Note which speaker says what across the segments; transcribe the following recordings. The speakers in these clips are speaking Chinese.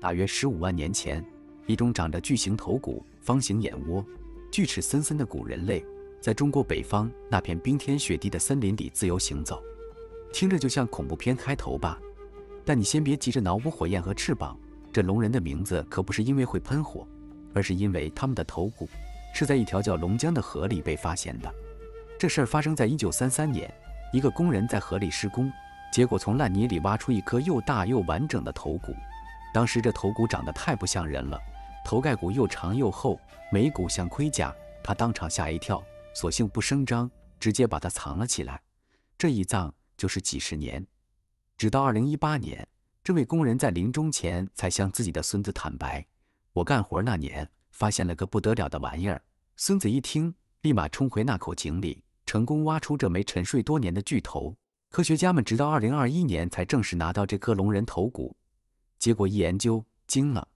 Speaker 1: 大约十五万年前，一种长着巨型头骨、方形眼窝、锯齿森森的古人类，在中国北方那片冰天雪地的森林里自由行走。听着就像恐怖片开头吧？但你先别急着脑补火焰和翅膀，这龙人的名字可不是因为会喷火，而是因为他们的头骨是在一条叫龙江的河里被发现的。这事儿发生在一九三三年，一个工人在河里施工，结果从烂泥里挖出一颗又大又完整的头骨。当时这头骨长得太不像人了，头盖骨又长又厚，眉骨像盔甲。他当场吓一跳，索性不声张，直接把它藏了起来。这一藏就是几十年，直到二零一八年，这位工人在临终前才向自己的孙子坦白：“我干活那年发现了个不得了的玩意儿。”孙子一听，立马冲回那口井里，成功挖出这枚沉睡多年的巨头。科学家们直到二零二一年才正式拿到这颗龙人头骨。结果一研究，惊了！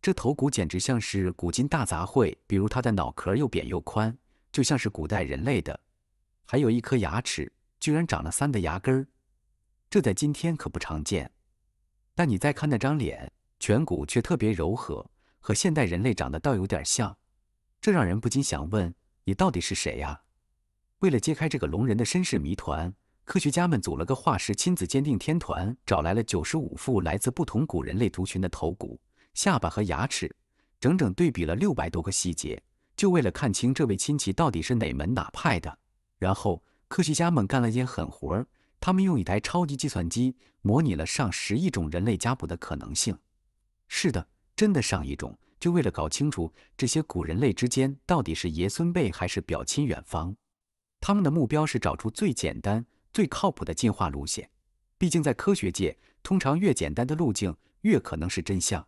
Speaker 1: 这头骨简直像是古今大杂烩。比如，它的脑壳又扁又宽，就像是古代人类的；还有一颗牙齿，居然长了三个牙根儿，这在今天可不常见。但你再看那张脸，颧骨却特别柔和，和现代人类长得倒有点像。这让人不禁想问：你到底是谁呀？为了揭开这个龙人的身世谜团。科学家们组了个化石亲子鉴定天团，找来了九十五副来自不同古人类族群的头骨、下巴和牙齿，整整对比了六百多个细节，就为了看清这位亲戚到底是哪门哪派的。然后，科学家们干了件狠活儿，他们用一台超级计算机模拟了上十亿种人类家谱的可能性。是的，真的上亿种，就为了搞清楚这些古人类之间到底是爷孙辈还是表亲远方。他们的目标是找出最简单。最靠谱的进化路线，毕竟在科学界，通常越简单的路径越可能是真相。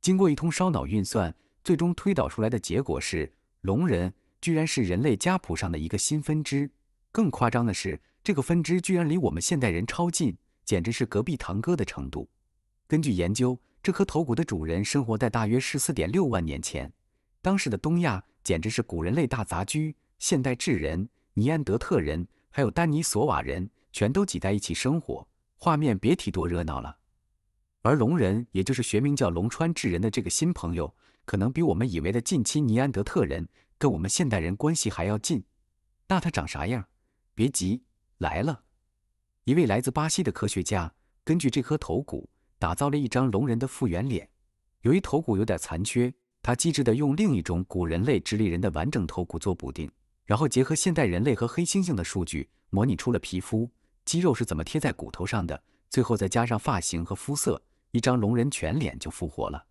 Speaker 1: 经过一通烧脑运算，最终推导出来的结果是，龙人居然是人类家谱上的一个新分支。更夸张的是，这个分支居然离我们现代人超近，简直是隔壁堂哥的程度。根据研究，这颗头骨的主人生活在大约十四点六万年前，当时的东亚简直是古人类大杂居：现代智人、尼安德特人。还有丹尼索瓦人全都挤在一起生活，画面别提多热闹了。而龙人，也就是学名叫龙川智人的这个新朋友，可能比我们以为的近亲尼安德特人跟我们现代人关系还要近。那他长啥样？别急，来了一位来自巴西的科学家，根据这颗头骨打造了一张龙人的复原脸。由于头骨有点残缺，他机智地用另一种古人类直立人的完整头骨做补丁。然后结合现代人类和黑猩猩的数据，模拟出了皮肤、肌肉是怎么贴在骨头上的。最后再加上发型和肤色，一张龙人全脸就复活了。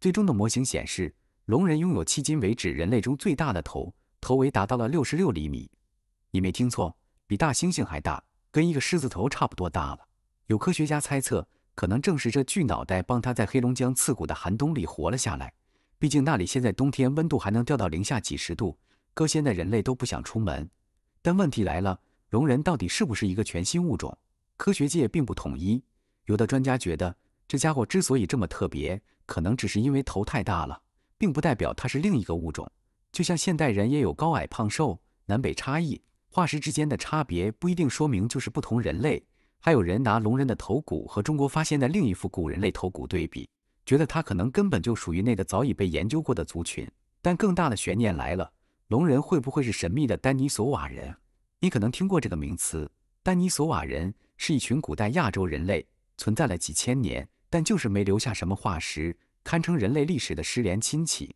Speaker 1: 最终的模型显示，龙人拥有迄今为止人类中最大的头，头围达到了六十六厘米。你没听错，比大猩猩还大，跟一个狮子头差不多大了。有科学家猜测，可能正是这巨脑袋帮他在黑龙江刺骨的寒冬里活了下来。毕竟那里现在冬天温度还能掉到零下几十度。哥，现在人类都不想出门，但问题来了：龙人到底是不是一个全新物种？科学界并不统一。有的专家觉得，这家伙之所以这么特别，可能只是因为头太大了，并不代表它是另一个物种。就像现代人也有高矮胖瘦、南北差异，化石之间的差别不一定说明就是不同人类。还有人拿龙人的头骨和中国发现的另一副古人类头骨对比，觉得它可能根本就属于那个早已被研究过的族群。但更大的悬念来了。龙人会不会是神秘的丹尼索瓦人？你可能听过这个名词。丹尼索瓦人是一群古代亚洲人类，存在了几千年，但就是没留下什么化石，堪称人类历史的失联亲戚。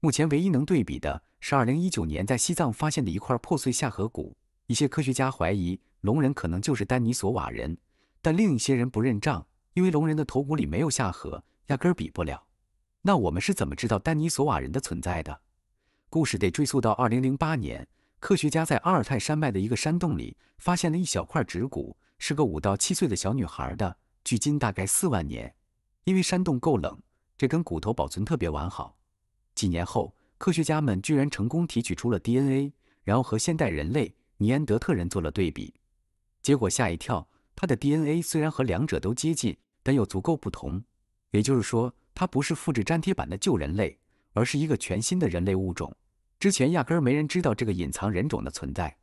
Speaker 1: 目前唯一能对比的是2019年在西藏发现的一块破碎下颌骨。一些科学家怀疑龙人可能就是丹尼索瓦人，但另一些人不认账，因为龙人的头骨里没有下颌，压根比不了。那我们是怎么知道丹尼索瓦人的存在的？故事得追溯到二零零八年，科学家在阿尔泰山脉的一个山洞里发现了一小块指骨，是个五到七岁的小女孩的，距今大概四万年。因为山洞够冷，这根骨头保存特别完好。几年后，科学家们居然成功提取出了 DNA，然后和现代人类尼安德特人做了对比，结果吓一跳。他的 DNA 虽然和两者都接近，但又足够不同，也就是说，他不是复制粘贴版的旧人类。而是一个全新的人类物种，之前压根儿没人知道这个隐藏人种的存在，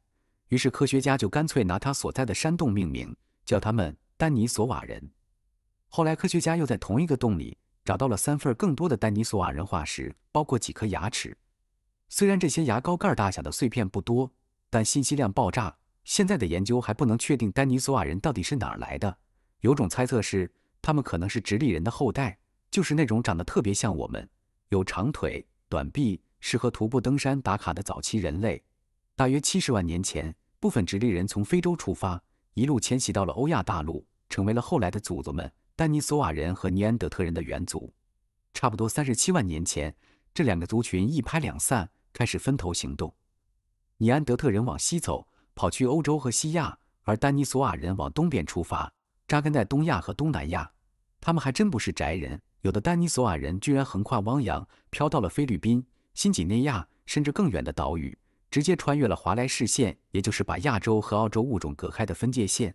Speaker 1: 于是科学家就干脆拿他所在的山洞命名，叫他们丹尼索瓦人。后来，科学家又在同一个洞里找到了三份更多的丹尼索瓦人化石，包括几颗牙齿。虽然这些牙膏盖大小的碎片不多，但信息量爆炸。现在的研究还不能确定丹尼索瓦人到底是哪儿来的，有种猜测是他们可能是直立人的后代，就是那种长得特别像我们。有长腿、短臂，适合徒步登山打卡的早期人类，大约七十万年前，部分直立人从非洲出发，一路迁徙到了欧亚大陆，成为了后来的祖宗们——丹尼索瓦人和尼安德特人的远祖。差不多三十七万年前，这两个族群一拍两散，开始分头行动。尼安德特人往西走，跑去欧洲和西亚；而丹尼索瓦人往东边出发，扎根在东亚和东南亚。他们还真不是宅人。有的丹尼索瓦人居然横跨汪洋，飘到了菲律宾、新几内亚，甚至更远的岛屿，直接穿越了华莱士线，也就是把亚洲和澳洲物种隔开的分界线。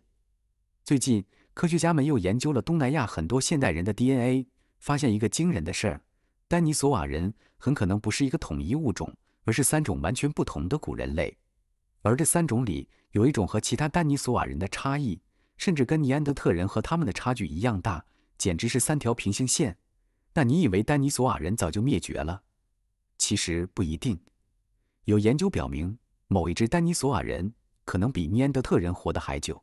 Speaker 1: 最近，科学家们又研究了东南亚很多现代人的 DNA，发现一个惊人的事儿：丹尼索瓦人很可能不是一个统一物种，而是三种完全不同的古人类。而这三种里，有一种和其他丹尼索瓦人的差异，甚至跟尼安德特人和他们的差距一样大。简直是三条平行线。那你以为丹尼索瓦人早就灭绝了？其实不一定。有研究表明，某一只丹尼索瓦人可能比尼安德特人活得还久，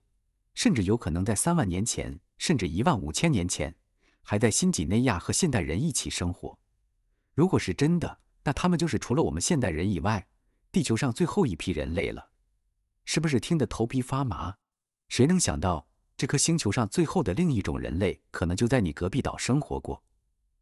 Speaker 1: 甚至有可能在三万年前，甚至一万五千年前，还在新几内亚和现代人一起生活。如果是真的，那他们就是除了我们现代人以外，地球上最后一批人类了。是不是听得头皮发麻？谁能想到？这颗星球上最后的另一种人类，可能就在你隔壁岛生活过。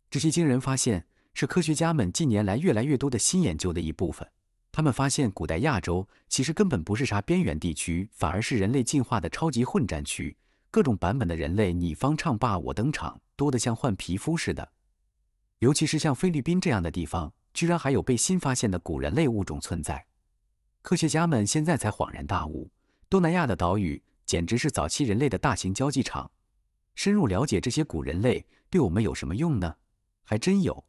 Speaker 1: 这些惊人发现是科学家们近年来越来越多的新研究的一部分。他们发现，古代亚洲其实根本不是啥边缘地区，反而是人类进化的超级混战区。各种版本的人类你方唱罢我登场，多得像换皮肤似的。尤其是像菲律宾这样的地方，居然还有被新发现的古人类物种存在。科学家们现在才恍然大悟：东南亚的岛屿。简直是早期人类的大型交际场。深入了解这些古人类对我们有什么用呢？还真有，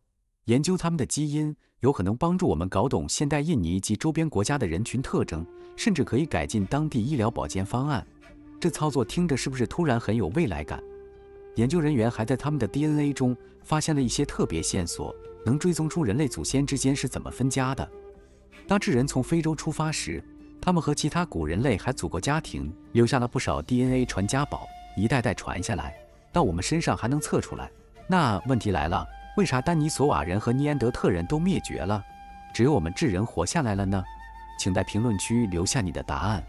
Speaker 1: 研究他们的基因有可能帮助我们搞懂现代印尼及周边国家的人群特征，甚至可以改进当地医疗保健方案。这操作听着是不是突然很有未来感？研究人员还在他们的 DNA 中发现了一些特别线索，能追踪出人类祖先之间是怎么分家的。当智人从非洲出发时。他们和其他古人类还组过家庭，留下了不少 DNA 传家宝，一代代传下来到我们身上还能测出来。那问题来了，为啥丹尼索瓦人和尼安德特人都灭绝了，只有我们智人活下来了呢？请在评论区留下你的答案。